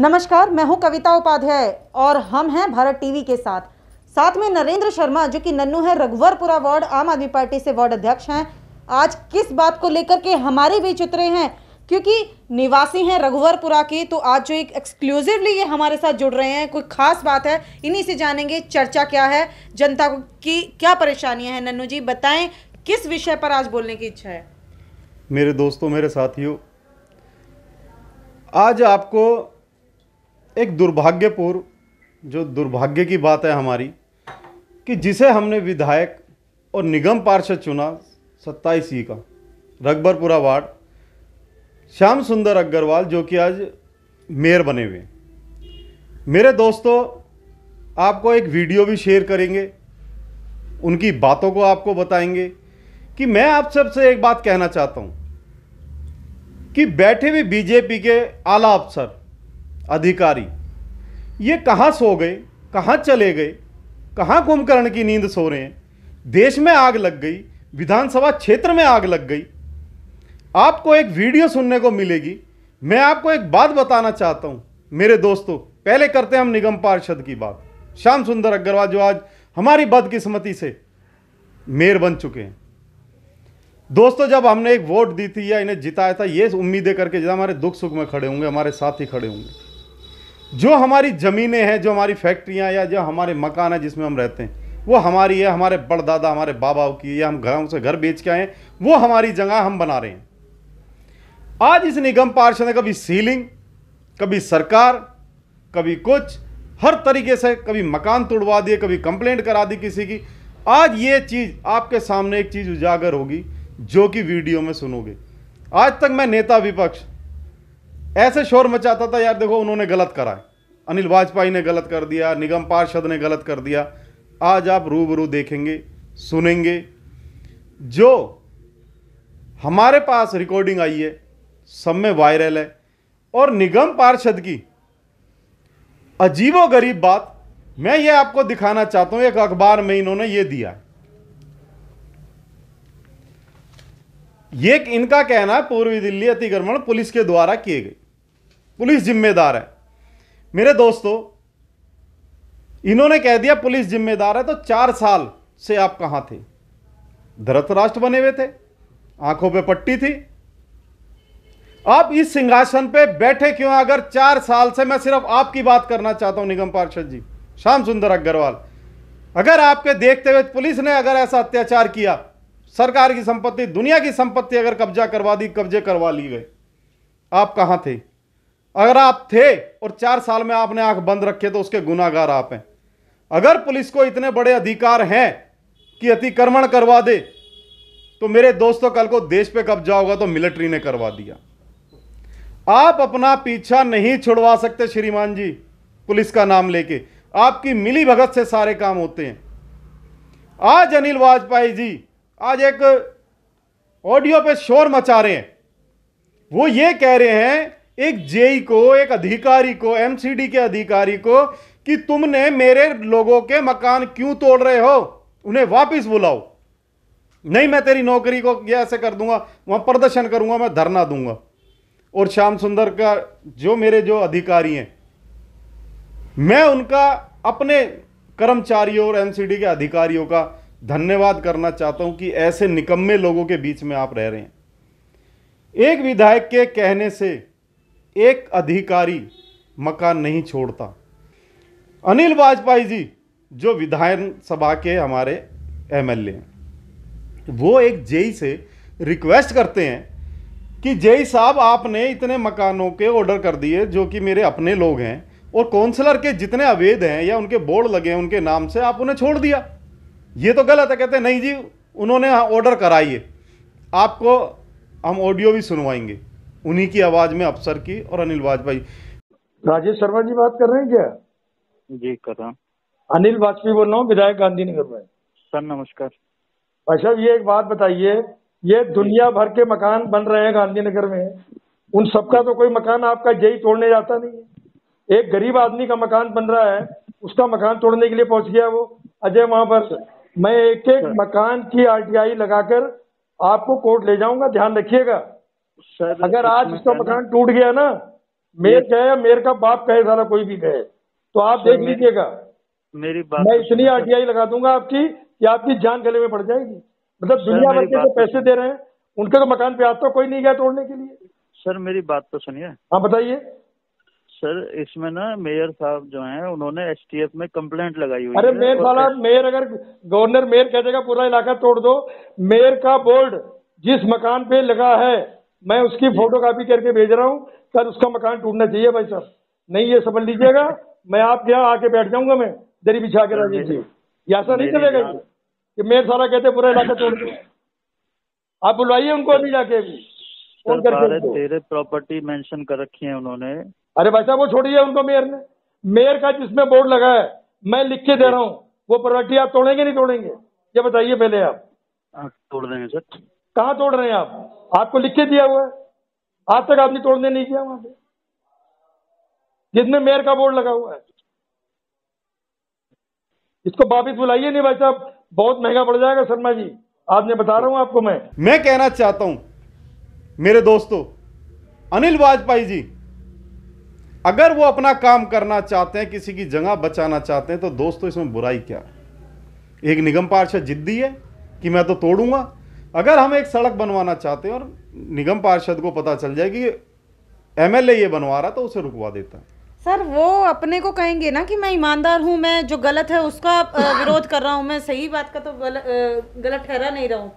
नमस्कार मैं हूं कविता उपाध्याय और हम हैं भारत टीवी के साथ साथ में नरेंद्र शर्मा जो कि नन्नू है रघुवरपुरा वार्ड आम आदमी पार्टी से वार्ड अध्यक्ष हैं आज किस बात को लेकर के हमारे बीच उतरे हैं क्योंकि निवासी हैं रघुवरपुरा के तो आज जो एक एक्सक्लूसिवली ये हमारे साथ जुड़ रहे हैं कोई खास बात है इन्हीं से जानेंगे चर्चा क्या है जनता की क्या परेशानियां हैं नन्नू जी बताएं किस विषय पर आज बोलने की इच्छा है मेरे दोस्तों मेरे साथियों आज आपको एक दुर्भाग्यपूर्ण जो दुर्भाग्य की बात है हमारी कि जिसे हमने विधायक और निगम पार्षद चुना सत्ताईस ई का रकबरपुरा वार्ड श्याम सुंदर अग्रवाल जो कि आज मेयर बने हुए मेरे दोस्तों आपको एक वीडियो भी शेयर करेंगे उनकी बातों को आपको बताएंगे कि मैं आप सबसे एक बात कहना चाहता हूं कि बैठे हुए बीजेपी के आला अफसर अधिकारी ये कहाँ सो गए कहाँ चले गए कहाँ कुंभकर्ण की नींद सो रहे हैं देश में आग लग गई विधानसभा क्षेत्र में आग लग गई आपको एक वीडियो सुनने को मिलेगी मैं आपको एक बात बताना चाहता हूँ मेरे दोस्तों पहले करते हैं हम निगम पार्षद की बात श्याम सुंदर अग्रवाल जो आज हमारी बदकिस्मती से मेयर बन चुके हैं दोस्तों जब हमने एक वोट दी थी या इन्हें जिताया था ये उम्मीदें करके जब हमारे दुख सुख में खड़े होंगे हमारे साथ ही खड़े होंगे जो हमारी ज़मीनें हैं जो हमारी फैक्ट्रियाँ या जो हमारे मकान हैं जिसमें हम रहते हैं वो हमारी है हमारे बड़दादा हमारे बाबा की या हम घरों से घर बेच के आए वो हमारी जगह हम बना रहे हैं आज इस निगम पार्षद ने कभी सीलिंग कभी सरकार कभी कुछ हर तरीके से कभी मकान तोड़वा दिए कभी कंप्लेंट करा दी किसी की आज ये चीज़ आपके सामने एक चीज़ उजागर होगी जो कि वीडियो में सुनोगे आज तक मैं नेता विपक्ष ऐसे शोर मचाता था यार देखो उन्होंने गलत करा है अनिल वाजपेयी ने गलत कर दिया निगम पार्षद ने गलत कर दिया आज आप रूबरू देखेंगे सुनेंगे जो हमारे पास रिकॉर्डिंग आई है सब में वायरल है और निगम पार्षद की अजीबो गरीब बात मैं ये आपको दिखाना चाहता हूं एक अखबार में इन्होंने ये दिया ये इनका कहना पूर्वी दिल्ली अतिक्रमण पुलिस के द्वारा किए गए पुलिस जिम्मेदार है मेरे दोस्तों इन्होंने कह दिया पुलिस जिम्मेदार है तो चार साल से आप कहाँ थे धरतराष्ट्र बने हुए थे आंखों पे पट्टी थी आप इस सिंहासन पे बैठे क्यों अगर चार साल से मैं सिर्फ आपकी बात करना चाहता हूं निगम पार्षद जी श्याम सुंदर अग्रवाल अगर आपके देखते हुए पुलिस ने अगर ऐसा अत्याचार किया सरकार की संपत्ति दुनिया की संपत्ति अगर कब्जा करवा दी कब्जे करवा ली गए आप कहां थे अगर आप थे और चार साल में आपने आंख बंद रखे तो उसके गुनागार आप हैं अगर पुलिस को इतने बड़े अधिकार हैं कि अतिक्रमण करवा दे तो मेरे दोस्तों कल को देश पे कब्जा होगा तो मिलिट्री ने करवा दिया आप अपना पीछा नहीं छुड़वा सकते श्रीमान जी पुलिस का नाम लेके आपकी मिली भगत से सारे काम होते हैं आज अनिल वाजपेयी जी आज एक ऑडियो पे शोर मचा रहे हैं वो ये कह रहे हैं एक जेई को एक अधिकारी को एमसीडी के अधिकारी को कि तुमने मेरे लोगों के मकान क्यों तोड़ रहे हो उन्हें वापस बुलाओ नहीं मैं तेरी नौकरी को ऐसे कर दूंगा वहां प्रदर्शन करूंगा मैं धरना दूंगा और श्याम सुंदर का जो मेरे जो अधिकारी हैं मैं उनका अपने कर्मचारियों और एमसीडी के अधिकारियों का धन्यवाद करना चाहता हूं कि ऐसे निकम्मे लोगों के बीच में आप रह रहे हैं एक विधायक के कहने से एक अधिकारी मकान नहीं छोड़ता अनिल वाजपेयी जी जो विधानसभा के हमारे एमएलए हैं वो एक जेई से रिक्वेस्ट करते हैं कि जेई साहब आपने इतने मकानों के ऑर्डर कर दिए जो कि मेरे अपने लोग हैं और काउंसलर के जितने अवैध हैं या उनके बोर्ड लगे हैं उनके नाम से आप उन्हें छोड़ दिया ये तो गलत है कहते नहीं जी उन्होंने ऑर्डर कराइए आपको हम ऑडियो भी सुनवाएंगे उन्हीं की आवाज में अफसर की और अनिल वाजपेयी राजेश शर्मा जी बात कर रहे हैं क्या जी कर रहा हूँ अनिल वाजपेयी बोल रहा हूँ विधायक गांधीनगर में सर नमस्कार भाई साहब ये एक बात बताइए ये दुनिया भर के मकान बन रहे हैं गांधीनगर में उन सबका तो कोई मकान आपका जेई तोड़ने जाता नहीं है एक गरीब आदमी का मकान बन रहा है उसका मकान तोड़ने के लिए पहुंच गया वो अजय वहां पर मैं एक एक मकान की आरटीआई लगाकर आपको कोर्ट ले जाऊंगा ध्यान रखिएगा सर अगर आज इसका मकान टूट गया ना मेयर गए मेयर का बाप कहे सारा कोई भी कहे तो आप देख लीजिएगा मेरी बात मैं तो इतनी आरटीआई लगा दूंगा आपकी कि आपकी जान गले में पड़ जाएगी मतलब दुनिया भर के जो तो पैसे दे रहे हैं उनके तो मकान पे आता कोई नहीं गया तोड़ने के लिए सर मेरी बात तो सुनिए हाँ बताइए सर इसमें ना मेयर साहब जो हैं उन्होंने एस में कंप्लेंट लगाई हुई अरे मेयर साहब मेयर अगर गवर्नर मेयर कह देगा पूरा इलाका तोड़ दो मेयर का बोर्ड जिस मकान पे लगा है मैं उसकी फोटो कापी करके भेज रहा हूँ कल उसका मकान टूटना चाहिए भाई साहब नहीं ये समझ लीजिएगा मैं आपके यहाँ आके बैठ जाऊंगा मैं दरी बिछा के रह दीजिए ऐसा नहीं चलेगा कि मेयर सारा कहते पूरा इलाका तोड़ दिया आप बुलवाइए उनको अभी जाके अभी फोन करके तेरे प्रॉपर्टी मेंशन कर रखी है उन्होंने अरे भाई साहब वो छोड़िए उनको मेयर ने मेयर का जिसमें बोर्ड लगा है मैं लिख के दे रहा हूँ वो प्रॉपर्टी आप तोड़ेंगे नहीं तोड़ेंगे ये बताइए पहले आप हाँ, तोड़ देंगे सर कहाँ तोड़ रहे हैं आप आपको लिख के दिया हुआ है आज तक आपने तोड़ने नहीं किया वहां पे जिसमें मेयर का बोर्ड लगा हुआ है इसको वापिस बुलाइए नहीं भाई साहब बहुत महंगा पड़ जाएगा शर्मा जी आज मैं बता रहा हूं आपको मैं मैं कहना चाहता हूं मेरे दोस्तों अनिल वाजपेयी जी अगर वो अपना काम करना चाहते हैं किसी की जगह बचाना चाहते हैं तो दोस्तों इसमें बुराई क्या एक निगम पार्षद जिद्दी है कि मैं तो तोड़ूंगा अगर हम एक सड़क बनवाना चाहते हैं और निगम पार्षद को पता चल जाए कि एमएलए ये बनवा रहा तो उसे रुकवा देता है सर वो अपने को कहेंगे ना कि मैं ईमानदार हूँ मैं जो गलत है उसका विरोध कर रहा हूँ मैं सही बात का तो गल, गलत ठहरा नहीं रहा हूँ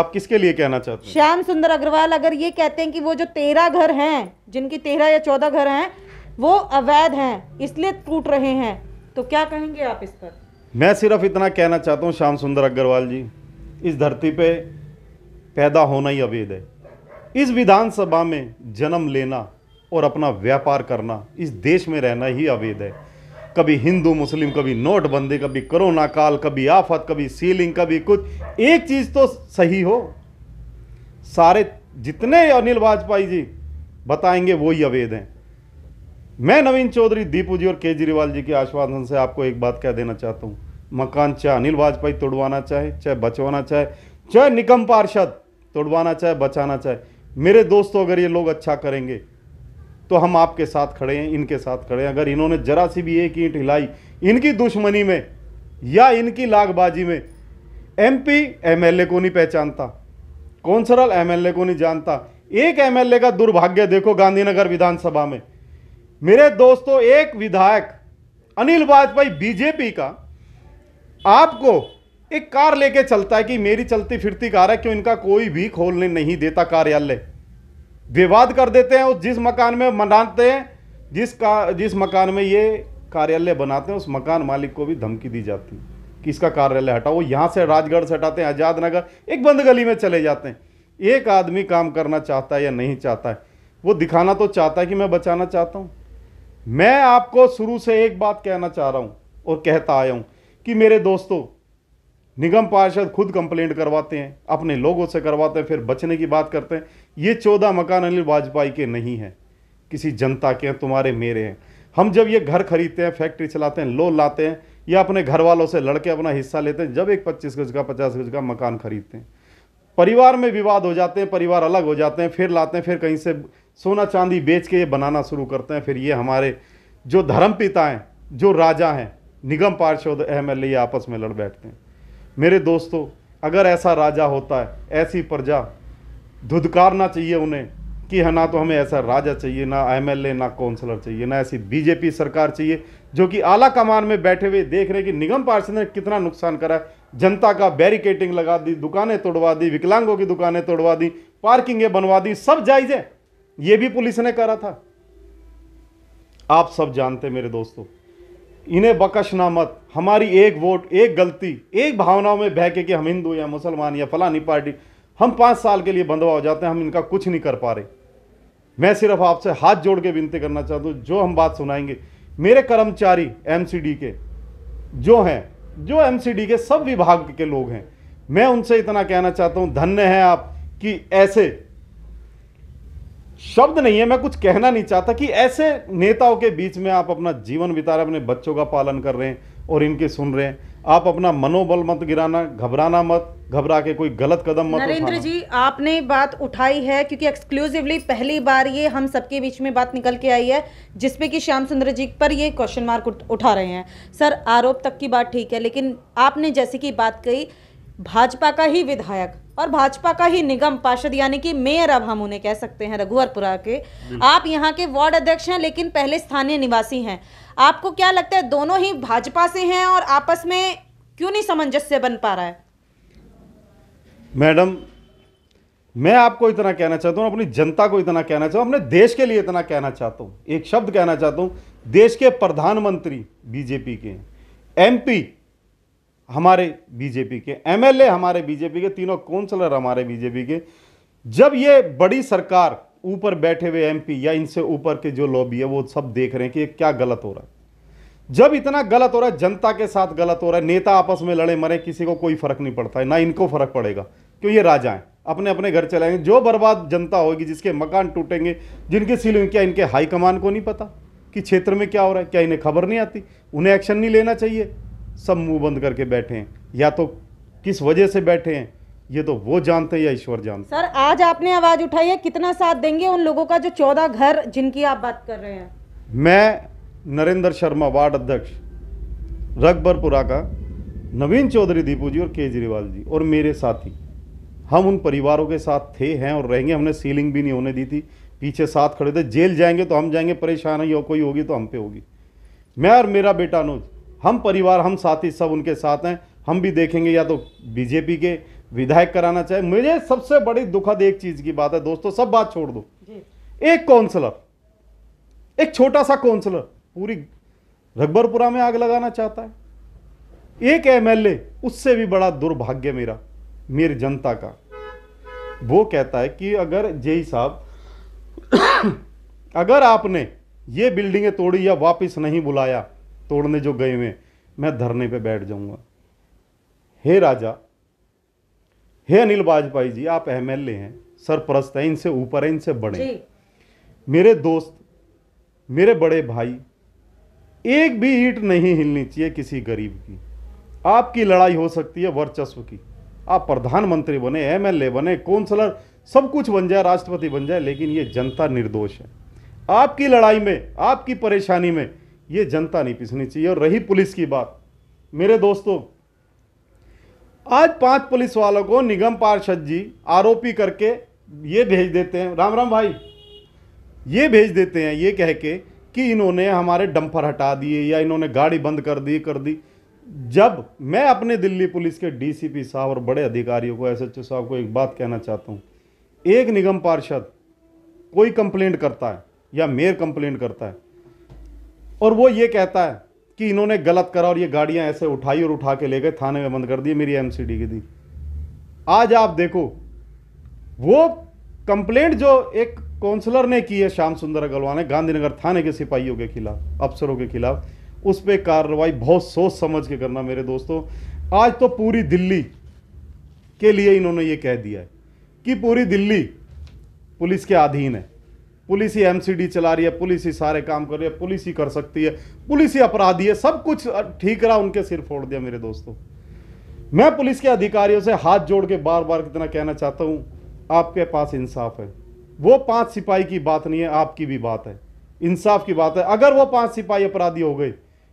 आप किसके लिए कहना चाहते हैं श्याम सुंदर अग्रवाल अगर ये कहते हैं कि वो जो तेरह घर हैं जिनकी तेरह या चौदह घर हैं वो अवैध हैं इसलिए टूट रहे हैं तो क्या कहेंगे आप इस पर मैं सिर्फ इतना कहना चाहता हूँ श्याम सुंदर अग्रवाल जी इस धरती पे पैदा होना ही अवैध है इस विधानसभा में जन्म लेना और अपना व्यापार करना इस देश में रहना ही अवैध है कभी हिंदू मुस्लिम कभी नोटबंदी कभी कोरोना काल कभी आफत कभी सीलिंग कभी कुछ एक चीज़ तो सही हो सारे जितने अनिल वाजपेयी जी बताएंगे वो ही अवैध हैं मैं नवीन चौधरी दीपू जी और केजरीवाल जी के आश्वासन से आपको एक बात कह देना चाहता हूँ मकान चाहे अनिल वाजपेयी तोड़वाना चाहे चाहे बचवाना चाहे चाहे निगम पार्षद तोड़वाना चाहे बचाना चाहे मेरे दोस्तों अगर ये लोग अच्छा करेंगे तो हम आपके साथ खड़े हैं इनके साथ खड़े हैं अगर इन्होंने जरा सी भी एक ईंट हिलाई इनकी दुश्मनी में या इनकी लागबाजी में एमपी एमएलए को नहीं पहचानता कौंसलर एमएलए को नहीं जानता एक एमएलए का दुर्भाग्य देखो गांधीनगर विधानसभा में मेरे दोस्तों एक विधायक अनिल वाजपेयी बीजेपी का आपको एक कार लेके चलता है कि मेरी चलती फिरती कार है क्यों इनका कोई भी खोलने नहीं देता कार्यालय विवाद कर देते हैं उस जिस मकान में मनाते हैं जिस का जिस मकान में ये कार्यालय बनाते हैं उस मकान मालिक को भी धमकी दी जाती है कि इसका कार्यालय हटाओ यहाँ से राजगढ़ से हटाते हैं आज़ाद नगर एक बंद गली में चले जाते हैं एक आदमी काम करना चाहता है या नहीं चाहता है वो दिखाना तो चाहता है कि मैं बचाना चाहता हूँ मैं आपको शुरू से एक बात कहना चाह रहा हूँ और कहता आया हूँ कि मेरे दोस्तों निगम पार्षद खुद कंप्लेंट करवाते हैं अपने लोगों से करवाते हैं फिर बचने की बात करते हैं ये चौदह मकान अनिल वाजपेयी के नहीं हैं किसी जनता के हैं तुम्हारे मेरे हैं हम जब ये घर खरीदते हैं फैक्ट्री चलाते हैं लोन लाते हैं या अपने घर वालों से लड़के अपना हिस्सा लेते हैं जब एक पच्चीस गज का पचास गज का मकान खरीदते हैं परिवार में विवाद हो जाते हैं परिवार अलग हो जाते हैं फिर लाते हैं फिर कहीं से सोना चांदी बेच के ये बनाना शुरू करते हैं फिर ये हमारे जो धर्म पिता हैं जो राजा हैं निगम पार्षद एम एल आपस में लड़ बैठते हैं मेरे दोस्तों अगर ऐसा राजा होता है ऐसी प्रजा धुधकारना चाहिए उन्हें कि है हाँ, ना तो हमें ऐसा राजा चाहिए ना एमएलए ना काउंसलर चाहिए ना ऐसी बीजेपी सरकार चाहिए जो कि आला कमान में बैठे हुए देख रहे कि निगम पार्षद ने कितना नुकसान करा है जनता का बैरिकेटिंग लगा दी दुकानें तोड़वा दी विकलांगों की दुकानें तोड़वा दी पार्किंगें बनवा दी सब जायज़ है ये भी पुलिस ने करा था आप सब जानते मेरे दोस्तों इन्हें ना मत हमारी एक वोट एक गलती एक भावनाओं में बहके कि हम हिंदू या मुसलमान या फलानी पार्टी हम पाँच साल के लिए बंधवा हो जाते हैं हम इनका कुछ नहीं कर पा रहे मैं सिर्फ आपसे हाथ जोड़ के विनती करना चाहता हूँ जो हम बात सुनाएंगे मेरे कर्मचारी एम के जो हैं जो एम के सब विभाग के लोग हैं मैं उनसे इतना कहना चाहता हूँ धन्य है आप कि ऐसे शब्द नहीं है मैं कुछ कहना नहीं चाहता कि ऐसे नेताओं के बीच में आप अपना जीवन बिता रहे अपने बच्चों का पालन कर रहे हैं और इनके सुन रहे हैं आप अपना मनोबल मत गिराना घबराना मत घबरा के कोई गलत कदम मत नरेंद्र जी आपने बात उठाई है क्योंकि एक्सक्लूसिवली पहली बार ये हम सबके बीच में बात निकल के आई है जिसपे कि श्याम सुंदर जी पर ये क्वेश्चन मार्क उठा रहे हैं सर आरोप तक की बात ठीक है लेकिन आपने जैसे की बात कही भाजपा का ही विधायक और भाजपा का ही निगम पार्षद यानी कि मेयर अब हम उन्हें कह सकते हैं रघुवरपुरा के आप यहाँ के वार्ड अध्यक्ष हैं लेकिन पहले स्थानीय निवासी हैं आपको क्या लगता है दोनों ही भाजपा से हैं और आपस में क्यों नहीं सामंजस्य बन पा रहा है मैडम मैं आपको इतना कहना चाहता हूँ अपनी जनता को इतना कहना चाहता हूँ अपने देश के लिए इतना कहना चाहता हूँ एक शब्द कहना चाहता हूँ देश के प्रधानमंत्री बीजेपी के पी हमारे बीजेपी के एमएलए हमारे बीजेपी के तीनों काउंसलर हमारे बीजेपी के जब ये बड़ी सरकार ऊपर बैठे हुए एमपी या इनसे ऊपर के जो लॉबी है वो सब देख रहे हैं कि ये क्या गलत हो रहा है जब इतना गलत हो रहा है जनता के साथ गलत हो रहा है नेता आपस में लड़े मरे किसी को कोई फर्क नहीं पड़ता है ना इनको फर्क पड़ेगा क्यों ये राजा हैं अपने अपने घर चलाएंगे जो बर्बाद जनता होगी जिसके मकान टूटेंगे जिनके सीलिंग क्या इनके हाईकमान को नहीं पता कि क्षेत्र में क्या हो रहा है क्या इन्हें खबर नहीं आती उन्हें एक्शन नहीं लेना चाहिए सब मुंह बंद करके बैठे हैं या तो किस वजह से बैठे हैं ये तो वो जानते हैं या ईश्वर जानते हैं सर आज आपने आवाज उठाई है कितना साथ देंगे उन लोगों का जो चौदह घर जिनकी आप बात कर रहे हैं मैं नरेंद्र शर्मा वार्ड अध्यक्ष रकबरपुरा का नवीन चौधरी दीपू जी और केजरीवाल जी और मेरे साथी हम उन परिवारों के साथ थे हैं और रहेंगे हमने सीलिंग भी नहीं होने दी थी पीछे साथ खड़े थे जेल जाएंगे तो हम जाएंगे परेशान ही हो कोई होगी तो हम पे होगी मैं और मेरा बेटा अनुज हम परिवार हम साथी सब उनके साथ हैं हम भी देखेंगे या तो बीजेपी के विधायक कराना चाहे मुझे सबसे बड़ी दुखद एक चीज की बात है दोस्तों सब बात छोड़ दो एक काउंसलर एक छोटा सा काउंसलर पूरी रकबरपुरा में आग लगाना चाहता है एक एमएलए उससे भी बड़ा दुर्भाग्य मेरा मेरी जनता का वो कहता है कि अगर जय साहब अगर आपने ये बिल्डिंगें तोड़ी या वापस नहीं बुलाया तोड़ने जो गए हुए मैं धरने पे बैठ जाऊंगा हे राजा हे अनिल वाजपेयी जी आप एम एल ए हैं सरप्रस्त हैं इनसे ऊपर हैं इनसे बड़े मेरे दोस्त मेरे बड़े भाई एक भी ईट नहीं हिलनी चाहिए किसी गरीब की आपकी लड़ाई हो सकती है वर्चस्व की आप प्रधानमंत्री बने एमएलए बने कौंसलर सब कुछ बन जाए राष्ट्रपति बन जाए लेकिन ये जनता निर्दोष है आपकी लड़ाई में आपकी परेशानी में ये जनता नहीं पिसनी चाहिए और रही पुलिस की बात मेरे दोस्तों आज पांच पुलिस वालों को निगम पार्षद जी आरोपी करके ये भेज देते हैं राम राम भाई ये भेज देते हैं ये कह के कि इन्होंने हमारे डंपर हटा दिए या इन्होंने गाड़ी बंद कर दी कर दी जब मैं अपने दिल्ली पुलिस के डीसीपी साहब और बड़े अधिकारियों को एसएचओ साहब को एक बात कहना चाहता हूँ एक निगम पार्षद कोई कंप्लेंट करता है या मेयर कंप्लेंट करता है और वो ये कहता है कि इन्होंने गलत करा और ये गाड़ियां ऐसे उठाई और उठा के ले गए थाने में बंद कर दिए मेरी एमसीडी की दी आज आप देखो वो कंप्लेंट जो एक काउंसलर ने की है श्याम सुंदर अग्रवाल ने गांधीनगर थाने के सिपाहियों के खिलाफ अफसरों के खिलाफ उस पर कार्रवाई बहुत सोच समझ के करना मेरे दोस्तों आज तो पूरी दिल्ली के लिए इन्होंने ये कह दिया है कि पूरी दिल्ली पुलिस के अधीन है पुलिस ही एमसीडी चला रही है पुलिस ही सारे काम कर रही है पुलिस ही कर सकती है पुलिस ही अपराधी है सब कुछ ठीक रहा उनके सिर फोड़ दिया मेरे दोस्तों मैं पुलिस के अधिकारियों से हाथ जोड़ के बार बार कितना कहना चाहता हूँ आपके पास इंसाफ है वो पांच सिपाही की बात नहीं है आपकी भी बात है इंसाफ की बात है अगर वो पांच सिपाही अपराधी हो गए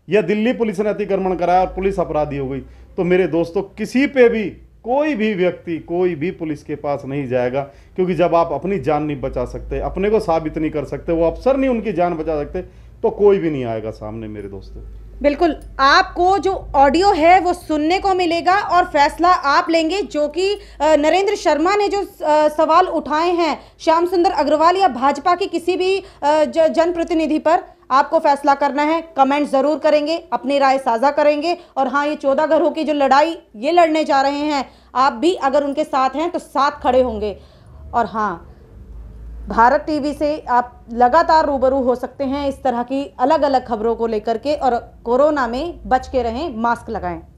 या दिल्ली पुलिस ने अतिक्रमण कराया और पुलिस अपराधी हो गई तो मेरे दोस्तों किसी पे भी कोई भी व्यक्ति कोई भी पुलिस के पास नहीं जाएगा क्योंकि जब आप अपनी जान नहीं बचा सकते अपने को साबित नहीं कर सकते वो अफसर नहीं उनकी जान बचा सकते तो कोई भी नहीं आएगा सामने मेरे दोस्तों बिल्कुल आपको जो ऑडियो है वो सुनने को मिलेगा और फैसला आप लेंगे जो कि नरेंद्र शर्मा ने जो सवाल उठाए हैं श्याम सुंदर अग्रवाल या भाजपा के किसी भी जनप्रतिनिधि पर आपको फैसला करना है कमेंट ज़रूर करेंगे अपनी राय साझा करेंगे और हाँ ये चौदह घरों की जो लड़ाई ये लड़ने जा रहे हैं आप भी अगर उनके साथ हैं तो साथ खड़े होंगे और हाँ भारत टीवी से आप लगातार रूबरू हो सकते हैं इस तरह की अलग अलग खबरों को लेकर के और कोरोना में बच के रहें मास्क लगाएं